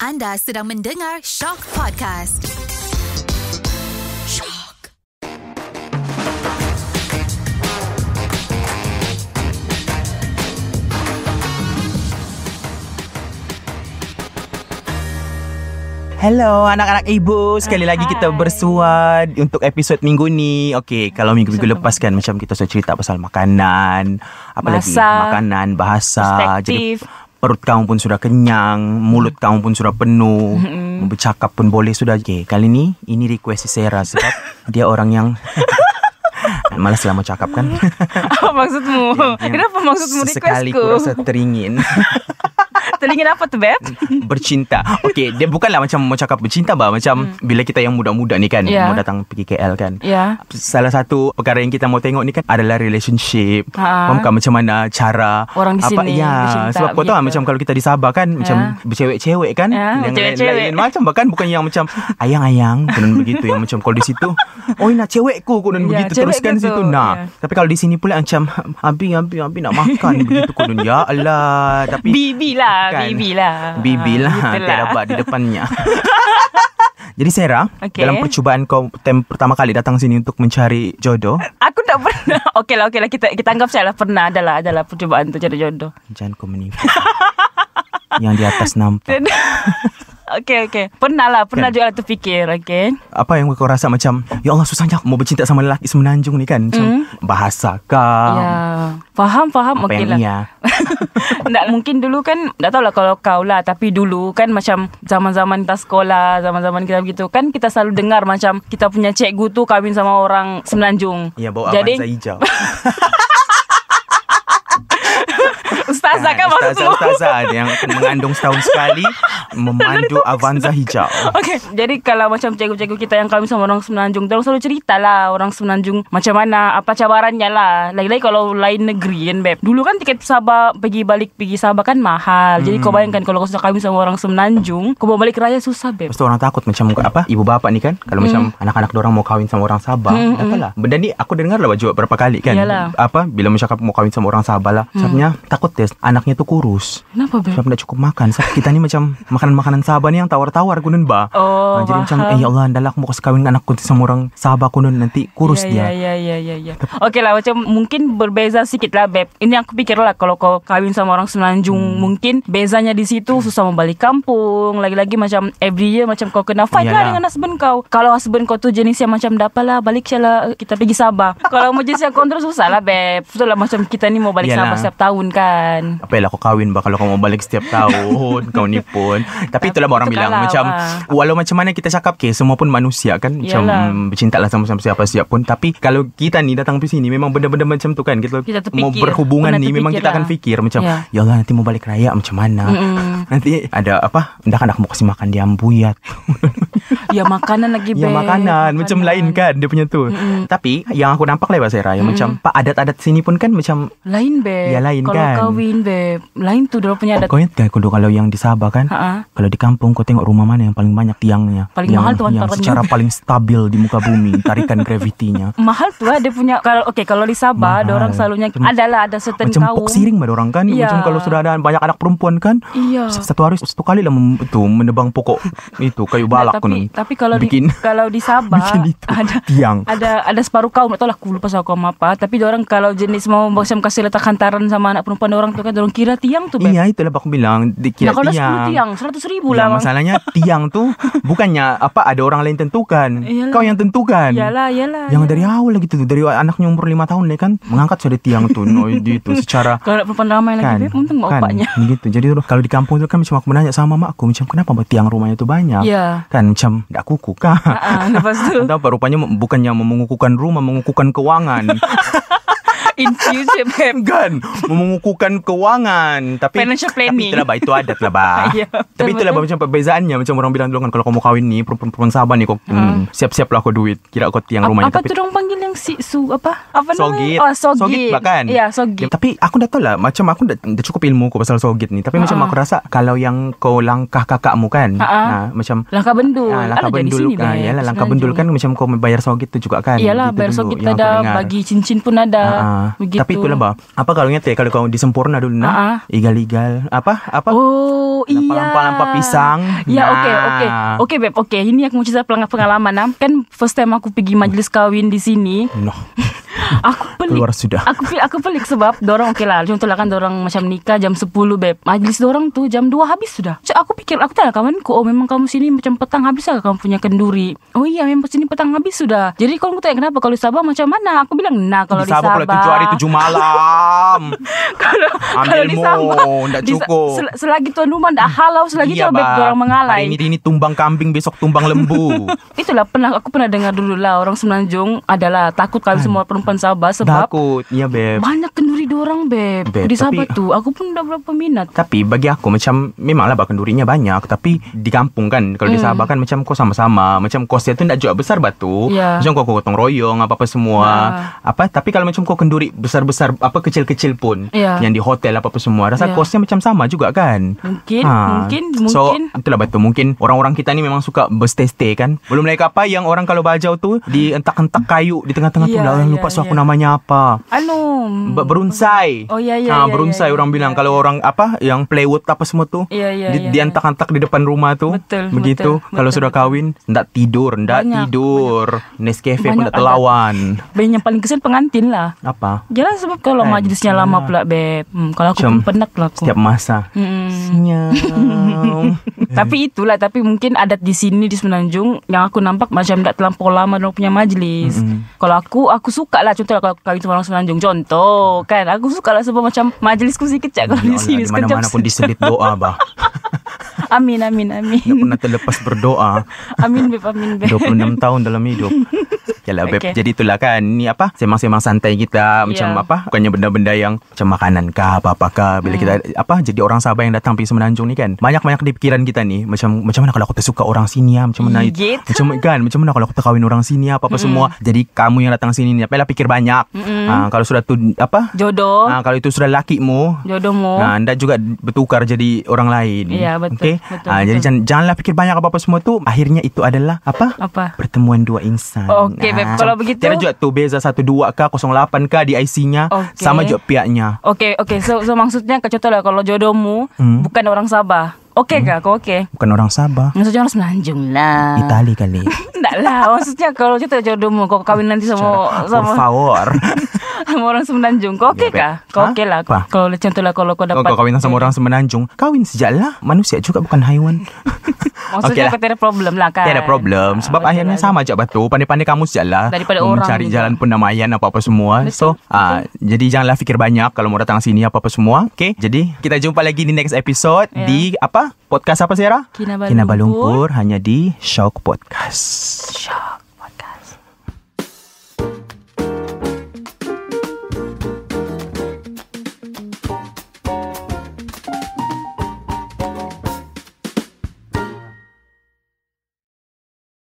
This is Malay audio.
Anda sedang mendengar Shock Podcast. Shock. Hello anak-anak ibu, sekali lagi kita bersua untuk episod minggu ni. Okey, kalau minggu-minggu lepas kan macam kita sudah cerita pasal makanan, apa lagi? Makanan, bahasa, jadi perut kamu pun sudah kenyang, mulut kamu pun sudah penuh, mau bercakap pun boleh sudah. Okay, kali ini ini request Sarah sebab dia orang yang malas lama cakap kan. Apa maksudmu? Kenapa maksudmu requestku? Sekali kurasa teringin. teringin apa tu beb? Hmm. Bercinta. Okay, dia bukanlah macam mau cakap bercinta bah. Macam hmm. bila kita yang muda-muda ni kan, yeah. mau datang pergi KL kan. Yeah. Salah satu perkara yang kita mau tengok ni kan adalah relationship. Ha. Bukan macam mana cara orang di apa, sini. Ya, bercinta, sebab kau tahu lah, macam kalau kita di Sabah kan, macam yeah. bercewek-cewek kan. Yeah, cewek Lain, lain, macam bahkan bukan yang macam ayang-ayang kan begitu yang macam kalau di situ. Oh nak cewekku kau yeah, begitu teruskan gitu. situ Nah, Yeah. Tapi kalau di sini pula macam Abi, abi, abi nak makan begitu kau Ya Allah Tapi Bibi lah kan. Bibi lah. Bibi lah. Tak lah. dapat di depannya. Jadi Sarah, okay. dalam percubaan kau tem pertama kali datang sini untuk mencari jodoh. Aku tak pernah. Okey lah, okey lah. Kita, kita anggap saya lah pernah adalah, adalah percubaan untuk cari jodoh. Jangan kau menipu. Yang di atas nampak. Okay okay Pernah lah Pernah kan? juga lah terfikir Okay Apa yang kau rasa macam Ya Allah susahnya Mau bercinta sama lelaki Semenanjung ni kan Macam mm. bahasa kah Ya Faham faham Apa okay yang lah. Nggak, ya? Mungkin dulu kan Tak tahulah kalau kau lah Tapi dulu kan macam Zaman-zaman kita sekolah Zaman-zaman kita begitu Kan kita selalu dengar macam Kita punya cikgu tu Kahwin sama orang Semenanjung Ya bawa Jadi, hijau ustazah kan masa tu ustazah ada yang mengandung setahun sekali memandu Avanza hijau okey jadi kalau macam cikgu-cikgu kita yang kami sama orang semenanjung dia selalu ceritalah orang semenanjung macam mana apa cabarannya lah lagi-lagi kalau lain negeri kan beb dulu kan tiket Sabah pergi balik pergi Sabah kan mahal jadi hmm. kau bayangkan kalau kau kami sama orang semenanjung kau mau balik raya susah beb pasti orang takut macam hmm. apa ibu bapa ni kan kalau hmm. macam anak-anak orang mau kahwin sama orang Sabah hmm, apalah hmm. dan ni aku dengar lah juga berapa kali kan Yalah. apa bila mencakap mau kahwin sama orang Sabah lah hmm. takut test anaknya tuh kurus. Kenapa, Beb? Sebab gak cukup makan. Sebab kita nih macam makanan-makanan sahabat nih yang tawar-tawar kunun, Ba. Oh, nah, jadi paham. macam, eh ya Allah, andalah aku mau kasih kawin anakku sama orang sahabat kunun nanti kurus yeah, ya, dia. Iya, iya, iya, iya. Oke lah, macam mungkin berbeza sedikit lah, Beb. Ini aku pikir lah, kalau kau kawin sama orang semenanjung, hmm. mungkin bezanya di situ hmm. susah mau balik kampung. Lagi-lagi macam every year macam kau kena fight yeah, lah ya. dengan husband kau. Kalau husband kau tuh jenis yang macam dapat lah, balik lah kita pergi Sabah. kalau mau jenis yang kontrol susah lah, Beb. Betul lah, macam kita nih mau balik yeah, Sabah nah. setiap tahun kan hmm. apa lah kau kahwin bah, kalau kau mau balik setiap tahun kau ni pun tapi itulah orang bilang lah, macam walau macam mana kita cakap ke okay, semua pun manusia kan macam bercinta lah sama sama siapa siap pun tapi kalau kita ni datang ke sini memang benda-benda macam tu kan kita, kita terpikir, mau berhubungan ni memang kita lah. akan fikir macam ya. ya Allah nanti mau balik raya macam mana hmm. nanti ada apa ndak kan aku mau kasih makan di ambuyat ya makanan lagi be ya makanan, makanan. macam makanan. lain kan dia punya tu hmm. tapi yang aku nampak lewat Sarah yang hmm. macam pak adat-adat sini pun kan macam lain be ya lain kalau kan kalau kawin lain lain tuh dulu punya adat ingat kudu kalau yang di Sabah kan Ha-ha. kalau di kampung kau tengok rumah mana yang paling banyak tiangnya paling yang, mahal tuh yang secara juga. paling stabil di muka bumi tarikan gravitinya mahal tuh ada punya kalau oke okay, kalau di Sabah ada orang selalunya Cuma, adalah ada seten macam kaum siring mah orang kan yeah. macam kalau sudah ada banyak anak perempuan kan yeah. satu hari satu kali lah itu menebang pokok itu kayu balak nah, tapi, kan. tapi kalau bikin di, kalau di Sabah itu, ada tiang ada ada separuh kaum tau lah aku lupa sama apa tapi orang kalau jenis mau macam kasih letak hantaran sama anak perempuan orang tuh kan kan dorong kira tiang tu Iya itulah aku bilang di kira nah, kalau tiang. Kalau 10 tiang 100 ribu ya, lah. Ya, masalahnya tiang tu bukannya apa ada orang lain tentukan. Iyalah. Kau yang tentukan. Iyalah iyalah. Yang iyalah. dari awal lagi tuh dari anaknya umur 5 tahun deh kan mengangkat sudah tiang tuh no itu secara Kalau perempuan ramai lagi kan, dia kan, opaknya. Gitu. Jadi kalau di kampung tuh kan macam aku menanya sama mamaku macam kenapa mbak tiang rumahnya tuh banyak. Iya. Kan macam enggak kukuh kah. Heeh, ha, ha, lepas tuh. Entah, apa, rupanya bukannya mengukuhkan rumah mengukuhkan keuangan in future pep. Kan Mengukuhkan kewangan tapi financial planning. Tapi itulah bah, itu adat lah bah. yeah, tapi itulah bah, macam perbezaannya macam orang bilang dulu kan kalau kau mau kahwin ni perempuan Sabah ni kau hmm. hmm, ah. siap-siaplah kau duit. Kira kau tiang rumah Apa tapi, tu orang panggil yang si su apa? Apa sogit. namanya? Oh, sogit. Sogit lah kan. Ya, yeah, sogit. Ya, tapi aku dah tahu lah macam aku dah, dah cukup ilmu aku pasal sogit ni tapi uh-huh. macam ah. aku rasa kalau yang kau langkah kakakmu kan. Uh-huh. Nah, macam langkah bendul. Nah, langkah kan bendul. Ah, yalah, langkah bendul kan macam kau bayar sogit tu juga kan. Iyalah, gitu bayar sogit ada bagi cincin pun ada. Uh-huh. Begitu. Tapi itulah bah. Apa kalau ingat ya kalau kamu disempurna dulu nah, uh-uh. igal-igal apa apa? Oh lampa, iya. Lampa-lampa pisang. Iya nah. oke okay, oke oke okay, beb oke okay. ini aku mau cerita pengalaman. Nah. Kan first time aku pergi majelis kawin di sini. Noh. aku pelik. Keluar sudah. Aku pelik, aku pelik sebab dorong okay lah. Contohlah kan dorong macam nikah jam 10 beb. Majlis dorong tu jam 2 habis sudah. Cak aku pikir aku tanya kawan ku, oh memang kamu sini macam petang habis lah kamu punya kenduri. Oh iya memang sini petang habis sudah. Jadi kalau aku tanya kenapa kalau di Sabah macam mana? Aku bilang nah kalau di Sabah. Di Sabah kalau 7 hari 7 malam. kalau kalau di Sabah ndak cukup. Sel, selagi tuan rumah ndak halau selagi iya, beb dorong mengalai. Hari ini ini tumbang kambing besok tumbang lembu. Itulah pernah aku pernah dengar dulu lah orang Semenanjung adalah takut kalau kan. semua perempuan sabar sebab takut ya beb dua orang beb. beb Budi sahabat tapi, tu Aku pun dah berapa minat Tapi bagi aku macam Memanglah bahkan durinya banyak Tapi di kampung kan Kalau mm. di hmm. sahabat kan Macam kau sama-sama Macam kos dia tu Tak jual besar batu yeah. Macam kau gotong royong Apa-apa semua yeah. Apa Tapi kalau macam kau kenduri Besar-besar Apa kecil-kecil pun yeah. Yang di hotel apa-apa semua Rasa yeah. kosnya macam sama juga kan Mungkin ha. Mungkin So mungkin. itulah betul Mungkin orang-orang kita ni Memang suka berstay kan Belum lagi apa Yang orang kalau bajau tu Di entak-entak kayu Di tengah-tengah yeah, tu dah ya, yeah, lupa yeah. so aku ya. namanya apa Anu Berunsa berunsai. Oh iya iya. Nah, iya, iya, iya, orang bilang iya. kalau orang apa yang playwood apa semua tuh iya, iya, di, iya, iya, diantak-antak di depan rumah tuh. Betul. Begitu. Betul, kalau betul, sudah kawin ndak tidur, ndak banyak, tidur. Banyak. Nescafe banyak pun ndak telawan. Banyak yang paling kesel pengantin lah. Apa? Jelas sebab kalau eh, majelisnya lama pula beb. Hmm, kalau aku pun penek lah aku. Setiap masa. Hmm. Senyum. Hmm. Tapi itulah Tapi mungkin adat di sini Di Semenanjung Yang aku nampak Macam tak terlampau lama Mereka punya majlis hmm Kalau aku Aku suka lah Contohlah kalau kahwin Sama orang Semenanjung Contoh hmm kan Aku suka lah Sebab macam majlis ku sikit Kalau Yalah, di sini Di mana-mana sekejap. pun diselit doa bah. Amin, amin, amin. Tak pernah terlepas berdoa. amin, babe, amin, babe. 26 tahun dalam hidup. lah okay. Jadi itulah kan Ni apa Semang-semang santai kita ya. Macam yeah. apa Bukannya benda-benda yang Macam makanan kah Apa-apa kah Bila hmm. kita apa Jadi orang Sabah yang datang Pergi Semenanjung ni kan Banyak-banyak di pikiran kita ni Macam macam mana kalau aku tersuka orang sini ya Macam mana Yigit. Macam kan Macam mana kalau aku terkawin orang sini ya Apa-apa hmm. semua Jadi kamu yang datang sini ni Apalah pikir banyak hmm. uh, Kalau sudah tu Apa Jodoh uh, Kalau itu sudah laki mu Jodohmu uh, Anda juga bertukar jadi orang lain Ya yeah, betul, okay? betul, uh, betul Jadi jangan, janganlah fikir banyak Apa-apa semua tu Akhirnya itu adalah Apa, apa? Pertemuan dua insan Okay uh, Beb. Ah. Kalau begitu. Kena juga tu beza satu dua ke kosong lapan ke di IC-nya okay. sama juga pihaknya. Okay okay. So, so maksudnya kecotol lah kalau jodohmu hmm. bukan orang Sabah. Okey hmm. ke aku okey Bukan orang Sabah Maksudnya orang Semenanjung lah Itali kali Tak lah Maksudnya kalau cerita jodohmu Kau kahwin nanti sama, sama... For favor sama orang semenanjung kau okey kah kau ha? okey lah kalau macam tu lah kalau kau dapat kau kahwin sama orang semenanjung kawin sejak lah manusia juga bukan haiwan Maksudnya okay lah. tiada problem lah kan Tiada problem ah, Sebab akhirnya lah. sama je batu Pandai-pandai kamu sejak lah Daripada orang Mencari jalan penamaian Apa-apa semua So ah, Jadi janganlah fikir banyak Kalau mau datang sini Apa-apa semua Okay Jadi kita jumpa lagi di next episode ya. Di apa? Podcast apa Sarah? Kinabalumpur Kinabalumpur Hanya di Shock Podcast Shock